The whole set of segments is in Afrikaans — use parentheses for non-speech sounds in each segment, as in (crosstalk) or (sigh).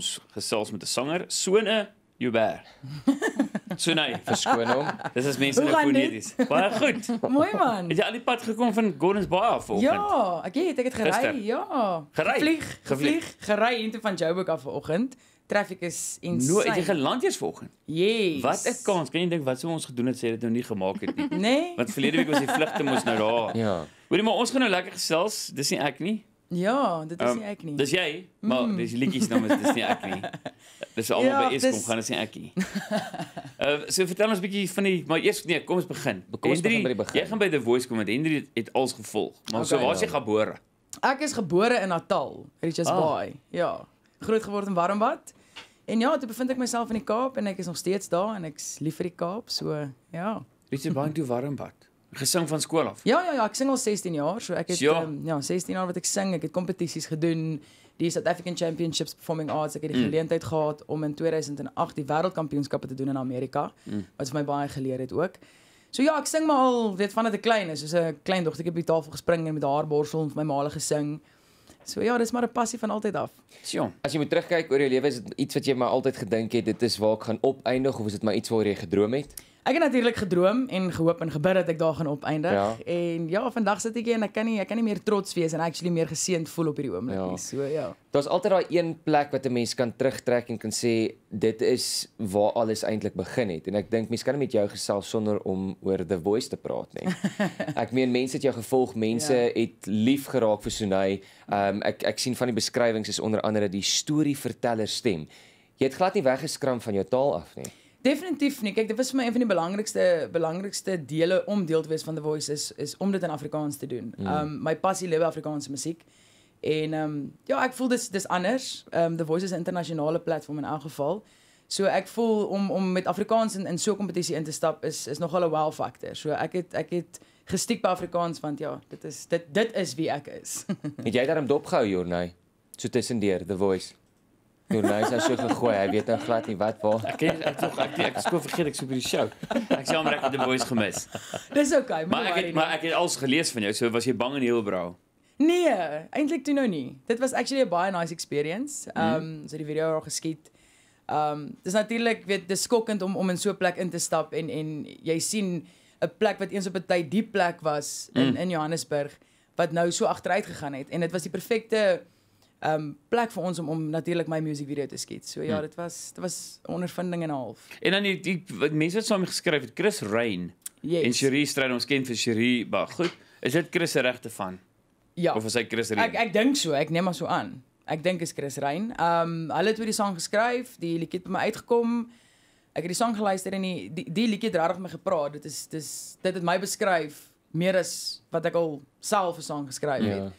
ons gesels met 'n sanger, Sone Joubert. (laughs) Sone, verskoon hom. Dis as mense nou fonies. Baie goed. Mooi man. Het jy al die pad gekom van Gordons Bay af vanoggend? Ja, ek het ek het gery, Gister. ja. Gery. Vlieg, gevlieg, gery into van Joburg af vanoggend. Traffic is insane. Nou, het jy geland eers vanoggend? Yes. Wat 'n kans. Kan jy dink wat sou ons gedoen het sê dit nou nie gemaak het nie? Nee. Want verlede week was die vlugte mos nou daar. Ja. Hoorie maar ons gaan nou lekker gesels. Dis nie ek nie. Ja, dit is um, nie ek nie. Dis jy, maar mm. dis liedjies naam nou, is dis nie ek nie. (laughs) Dis almal ja, by Eskom dis... gaan dit sê ek nie. Ehm uh, so vertel ons 'n bietjie van die maar eers nee, kom ons begin. Kom ons begin by die begin. Jy gaan by The Voice kom met Henry het, het als gevolg. Maar okay, so waar is jy gebore? Ek is gebore in Natal, Richards ah. Bay. Ja. Groot geword in Warmbad. En ja, toe bevind ek myself in die Kaap en ek is nog steeds daar en ek's lief vir die Kaap, so ja. Richards Bay toe Warmbad gesing van skool af. Ja ja ja, ek sing al 16 jaar, so ek het ja, um, ja 16 jaar wat ek sing, ek het kompetisies gedoen, die South African Championships Performing Arts, ek het die mm. geleentheid gehad om in 2008 die wêreldkampioenskappe te doen in Amerika, mm. wat vir my baie geleer het ook. So ja, ek sing maar al, weet van dat ek klein is, soos 'n klein dogter, ek het by die tafel gespring en met haar borsel vir my ma al gesing. So ja, dis maar 'n passie van altyd af. Sjoe. As jy moet terugkyk oor jou lewe, is dit iets wat jy maar altyd gedink het, dit is waar ek gaan opeindig of is dit maar iets waar jy gedroom het? Ek het natuurlik gedroom en gehoop en gebid dat ek daar gaan opeindig ja. en ja vandag sit ek hier en ek kan nie ek kan nie meer trots wees en actually meer geseënd voel op hierdie oomblik ja. nie so ja. Daar's altyd daai een plek wat 'n mens kan terugtrek en kan sê dit is waar alles eintlik begin het en ek dink mense kan met jou gesels sonder om oor The Voice te praat nie. (laughs) ek meen mense het jou gevolg, mense ja. het lief geraak vir Sunei. Um ek ek sien van die beskrywings is onder andere die storieverteller stem. Jy het glad nie weggeskram van jou taal af nie. Definitief nie. Kyk, dit was vir my een van die belangrikste belangrikste dele om deel te wees van The Voice is is om dit in Afrikaans te doen. Ehm mm. um, my passie lê by Afrikaanse musiek. En ehm um, ja, ek voel dis dis anders. Ehm um, The Voice is 'n internasionale platform in elk geval. So ek voel om om met Afrikaans in in so 'n kompetisie in te stap is is nogal 'n wow factor. So ek het ek het gestiek by Afrikaans want ja, dit is dit dit is wie ek is. (laughs) het jy daarom dopgehou, Jorney? So tussendeur The Voice. Nou nou is hy so gegooi. Hy weet nou glad nie wat waar. Ek het ek tog ek ek skof vergeet ek sou by die show. Ek sê maar ek het die boys gemis. Dis oukei. Okay, maar ek het, maar ek het als gelees van jou. So was jy bang in heel brau? Nee, eintlik toe nou nie. Dit was actually 'n baie nice experience. Mhm. Ehm um, so die video het al geskiet. Ehm um, dis natuurlik weet dis skokkend om om in so 'n plek in te stap en en jy sien 'n plek wat eens op 'n tyd die plek was in mm. in Johannesburg wat nou so agteruit gegaan het en dit was die perfekte um plek vir ons om om natuurlik my musiekvideo te skiet. So ja, ja, dit was dit was 'n ondervinding en 'n half. En dan die, die mense wat saam geskryf het, Chris Rein yes. en Cherie Strand ons ken vir Cherie, maar goed, is dit Chris se regte van? Ja. Of is hy Chris Rein? Ek ek dink so, ek neem maar so aan. Ek dink is Chris Rein. Um hulle het oor die sang geskryf, die liedjie het by my uitgekom. Ek het die sang geluister en die die, die liedjie het regtig met my gepraat. Dit is dis dit het my beskryf meer as wat ek al self 'n sang geskryf ja. het. Ja.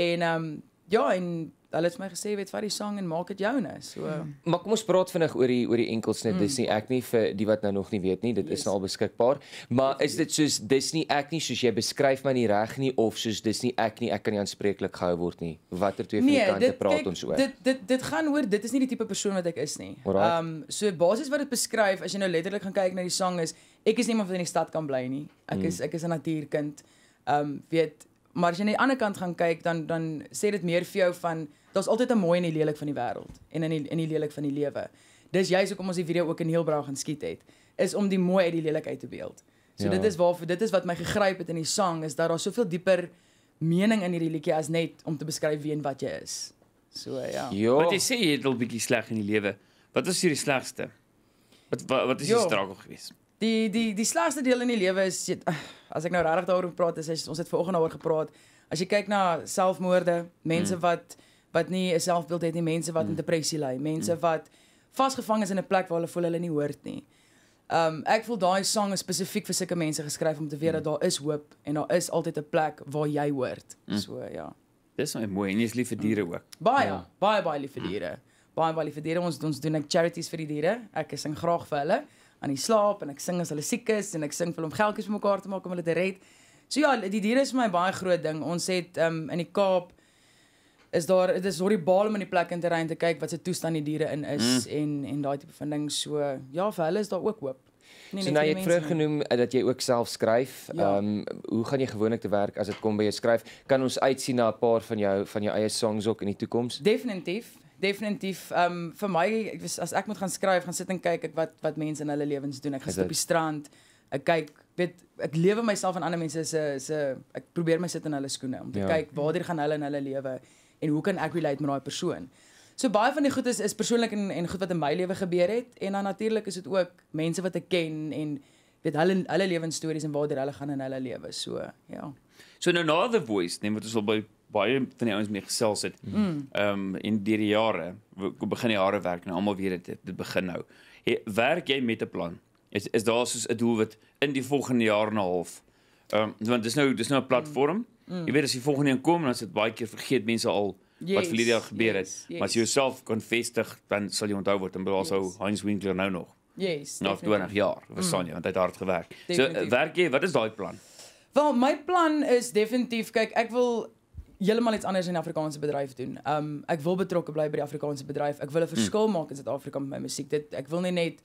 En um ja en hulle het my gesê weet wat die sang en maak dit joune so ja. maar kom ons praat vinnig oor die oor die enkelsnit mm. Disney hmm. Acne vir die wat nou nog nie weet nie dit yes. is nou al beskikbaar maar yes. is dit soos Disney Acne soos jy beskryf my nie reg nie of soos Disney Acne ek kan nie aanspreeklik gehou word nie watter twee van die nee, kante dit, praat kijk, ons oor dit dit dit gaan oor dit is nie die tipe persoon wat ek is nie um, so basies wat dit beskryf as jy nou letterlik gaan kyk na die sang is ek is nie iemand wat in die stad kan bly nie ek mm. is ek is 'n natuurkind um, weet maar as jy aan die ander kant gaan kyk dan dan sê dit meer vir jou van daar's altyd 'n mooi en 'n lelik van die wêreld en in die in die lelik van die lewe. Dis juist hoekom ons die video ook in Heelbraa gaan skiet het, is om die mooi uit die lelik uit te beeld. So ja. dit is waarvoor dit is wat my gegryp het in die sang is dat daar soveel dieper mening in hierdie liedjie as net om te beskryf wie en wat jy is. So ja. Jo. Wat jy sê jy het 'n bietjie sleg in die lewe. Wat was hierdie slegste? Wat wat, wat is jo. die struggle geweest? Die die die slaaste deel in die lewe is jy, as ek nou regtig daaroor praat is, is ons het vanoggend daaroor gepraat. As jy kyk na selfmoorde, mense mm. wat wat nie 'n selfbeeld het nie, mense wat mm. in depressie ly, mense mm. wat vasgevang is in 'n plek waar hulle voel hulle nie hoort nie. Um ek voel daai sang is spesifiek vir sulke mense geskryf om te weet mm. dat daar is hoop en daar is altyd 'n plek waar jy hoort. Mm. So ja. Dis my mooi en jy's lief vir diere mm. ook. Baie ja. baie baie lief vir mm. diere. Baie baie lief vir diere. Ons ons doen ek charities vir die diere. Ek sing graag vir hulle aan die slaap en ek sing as hulle siek is en ek sing vir hom geldjies bymekaar te maak om hulle te red. So ja, die diere is vir my baie groot ding. Ons het um, in die Kaap is daar dit is horribaal om in die plek in te ry en te kyk wat se toestand die diere in is mm. en en daai tipe van ding. So ja, vir hulle is daar ook hoop. Nee, so nou het vroeg genoem eh, dat jy ook self skryf. Ja. Ehm ja. um, hoe gaan jy gewoonlik te werk as dit kom by jy skryf? Kan ons uitsien na 'n paar van jou van jou eie songs ook in die toekoms? Definitief definitief um vir my ek was as ek moet gaan skryf gaan sit en kyk ek wat wat mense in hulle lewens doen ek gaan sit op die strand ek kyk weet ek lewe myself en ander mense se se ek probeer my sit in hulle skoene om te ja. kyk waartoe gaan hulle in hulle lewe en hoe kan ek relate met daai persoon so baie van die goed is is persoonlik en en goed wat in my lewe gebeur het en dan natuurlik is dit ook mense wat ek ken en weet hulle hulle lewensstories en waartoe hulle gaan in hulle lewe so ja so nou na the voice net wat ons al by baie van die ouens mee gesels het. Mm. Mm. Ehm mm. um, en deur die jare begin die hare werk nou almal weer dit dit begin nou. He, werk jy met 'n plan? Is is daar soos 'n doel wat in die volgende jaar en 'n half. Ehm um, want dis nou dis nou 'n platform. Mm. Mm. Jy weet as die volgende een kom dan sit baie keer vergeet mense al yes, wat vir hierdie jaar gebeur het. Yes, yes. Maar as jy jouself kon vestig dan sal jy onthou word en beloos hou yes. Heinz Winkler nou nog. Yes. Nou doen hy jaar, verstaan jy, mm. want hy het hard gewerk. Definitief. So werk jy, wat is daai plan? Wel, my plan is definitief kyk, ek wil heeltemal iets anders in Afrikaanse bedryf doen. Um ek wil betrokke bly by die Afrikaanse bedryf. Ek wil 'n hmm. verskil mm. maak in Suid-Afrika met my musiek. Dit ek wil nie net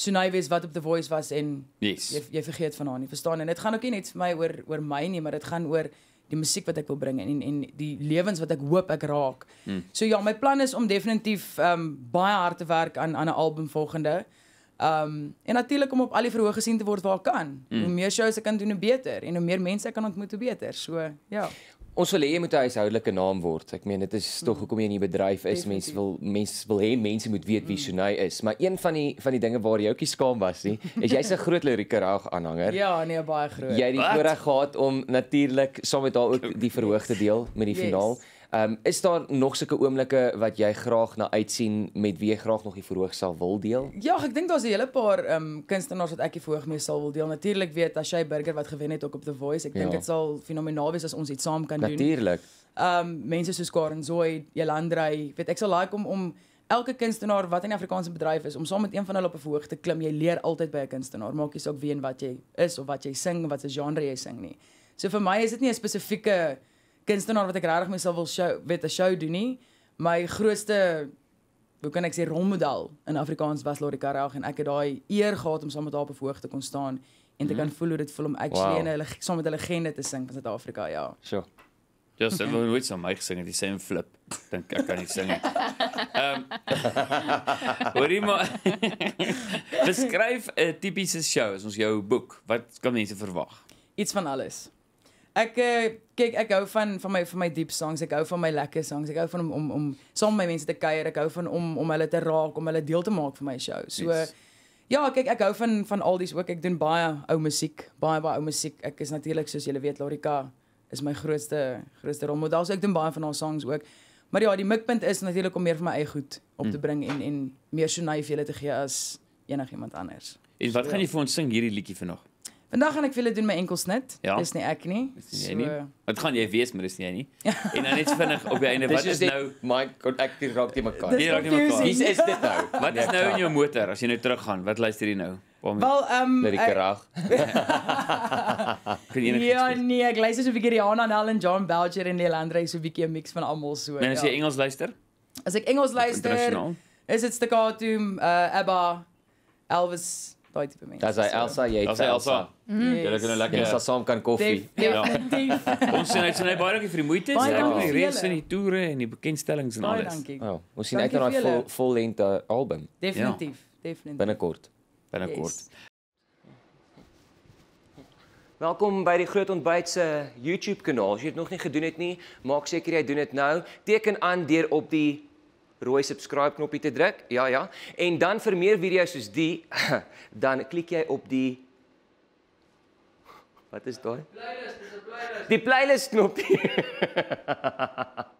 Sunay wees wat op The Voice was en yes. jy jy vergeet van haar nie. Verstaan en dit gaan ook nie net vir my oor oor my nie, maar dit gaan oor die musiek wat ek wil bring en en die lewens wat ek hoop ek raak. Mm. So ja, my plan is om definitief um baie hard te werk aan aan 'n album volgende. Um en natuurlik om op al die verhoog gesien te word waar kan. Mm. Hoe meer shows ek kan doen, hoe beter en hoe meer mense ek kan ontmoet, hoe beter. So ja. Ons wil hê jy moet 'n huishoudelike naam word. Ek meen dit is tog mm. hoekom jy in die bedryf is. Mense wil mense wil hê mense moet weet wie mm. Sunay is. Maar een van die van die dinge waar jy oukie skaam was, nie, is jy's 'n groot Lerika Raag aanhanger. Ja, nee, baie groot. Jy het die voorreg gehad om natuurlik saam met haar ook die verhoogde deel met die yes. finaal. Ehm um, is daar nog sulke oomblikke wat jy graag na uitsien met wie jy graag nog die verhoog sal wil deel? Ja, ek dink daar's 'n hele paar ehm um, kunstenaars wat ek die verhoog mee sal wil deel. Natuurlik weet as jy Burger wat gewen het ook op The Voice, ek dink ja. dit ja. sal fenomenaal wees as ons iets saam kan doen. Natuurlik. Ehm um, mense soos Karen Zoey, Jelandrey, weet ek sal like om om Elke kunstenaar wat in Afrikaanse bedryf is, om saam met een van hulle op 'n verhoog te klim, jy leer altyd by 'n kunstenaar. Maak nie saak wie en wat jy is of wat jy sing of wat se genre jy sing nie. So vir my is dit nie 'n spesifieke kunstenaar wat ek regtig myself wil show, weet 'n show doen nie. My grootste hoe kan ek sê rolmodel in Afrikaans was Lori Karag en ek het daai eer gehad om saam met haar op hoogte kon staan en te mm. kan voel hoe dit voel om actually wow. 'n hele saam met 'n legende te sing van Suid-Afrika, ja. Sure. Just a little bit on my gesing het die same flip. Dink ek kan nie sing nie. Ehm. Wat is (laughs) maar (laughs) beskryf 'n tipiese show as ons jou boek. Wat kan mense verwag? Iets van alles. Ek uh, kyk ek hou van van my van my diep songs. Ek hou van my lekker songs. Ek hou van om om, om saam met my mense te kuier. Ek hou van om om hulle te raak, om hulle deel te maak van my show. So yes. ja, kyk ek hou van van al dies ook. Ek doen baie ou musiek, baie baie ou musiek. Ek is natuurlik soos julle weet Lorika is my grootste grootste rolmodel. So ek doen baie van haar songs ook. Maar ja, die mikpunt is natuurlik om meer van my eie goed op te hmm. bring en en meer so naïef julle te gee as enigiemand anders. En wat so, gaan ja. jy vir ons sing hierdie liedjie vanoggend? Vandag gaan ek vir julle doen my enkelsnit. Ja. Dis nie ek nie. Dis nie. Wat so... gaan jy eh. weet, maar dis nie jy nie. en dan net vinnig op die einde wat is nou my kon ek dit raak te mekaar. Nie raak nie mekaar. Wie is dit nou? Wat is ja, nou in jou motor as jy nou teruggaan? Wat luister jy nou? Wel, ehm die eh, krag. (laughs) Ja, nee, ek luister so 'n bietjie Rihanna en Helen John Belcher en Neilandrey so 'n bietjie 'n mix van almal so. En as jy ja. Engels luister? As ek Engels luister, is dit Staccato, uh Abba, Elvis daai tipe mense. Dis hy Elsa, jy het Elsa. Jy het gaan lekker ja, Elsa saam kan koffie. Ja. (laughs) Ons sien uit sy baie dankie vir die moeite. Baie dankie vir die en die toere en die bekendstellings en oh, alles. Dankie. Ons sien uit na daai vol vol lengte album. Definitief, ja. definitief. Binnekort. Binnekort. Welkom by die Groot Ontbyt se YouTube kanaal. As jy dit nog nie gedoen het nie, maak seker jy doen dit nou. Teken aan deur op die rooi subscribe knoppie te druk. Ja, ja. En dan vir meer video's soos die, (laughs) dan klik jy op die Wat is daai? Playlist, dis 'n playlist. Die playlist knoppie. (laughs)